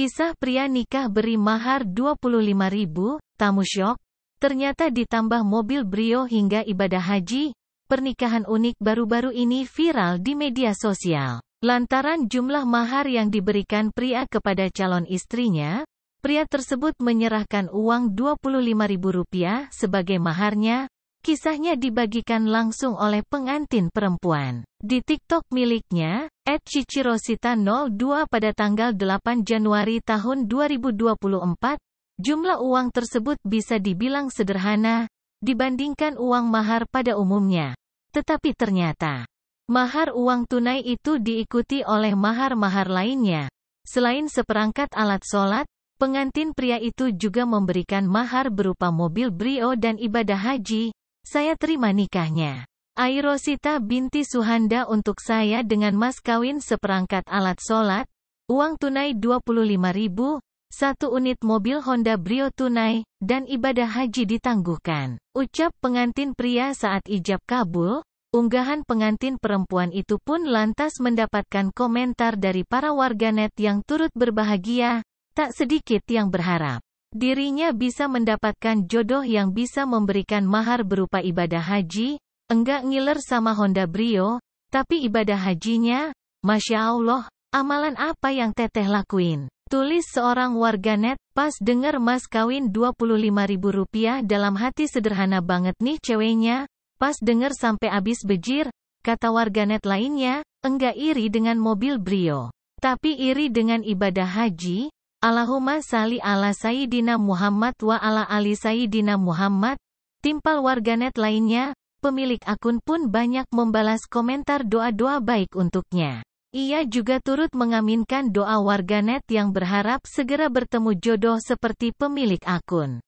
Kisah pria nikah beri mahar 25.000, tamu syok, ternyata ditambah mobil brio hingga ibadah haji, pernikahan unik baru-baru ini viral di media sosial. Lantaran jumlah mahar yang diberikan pria kepada calon istrinya, pria tersebut menyerahkan uang rp rupiah sebagai maharnya, Kisahnya dibagikan langsung oleh pengantin perempuan. Di TikTok miliknya, at Cicirosita02 pada tanggal 8 Januari tahun 2024, jumlah uang tersebut bisa dibilang sederhana, dibandingkan uang mahar pada umumnya. Tetapi ternyata, mahar uang tunai itu diikuti oleh mahar-mahar lainnya. Selain seperangkat alat sholat, pengantin pria itu juga memberikan mahar berupa mobil brio dan ibadah haji, saya terima nikahnya. Airosita binti Suhanda untuk saya dengan mas kawin seperangkat alat sholat, uang tunai 25.000, satu unit mobil Honda Brio tunai, dan ibadah haji ditangguhkan. Ucap pengantin pria saat ijab kabul, unggahan pengantin perempuan itu pun lantas mendapatkan komentar dari para warganet yang turut berbahagia, tak sedikit yang berharap. Dirinya bisa mendapatkan jodoh yang bisa memberikan mahar berupa ibadah haji, enggak ngiler sama Honda Brio, tapi ibadah hajinya, Masya Allah, amalan apa yang teteh lakuin? Tulis seorang warganet pas denger mas kawin Rp25.000 dalam hati sederhana banget nih ceweknya, pas denger sampai abis bejir, kata warganet lainnya, enggak iri dengan mobil Brio. Tapi iri dengan ibadah haji, Allahumma sali ala Sayyidina Muhammad wa ala ali Sayyidina Muhammad, timpal warganet lainnya, pemilik akun pun banyak membalas komentar doa-doa baik untuknya. Ia juga turut mengaminkan doa warganet yang berharap segera bertemu jodoh seperti pemilik akun.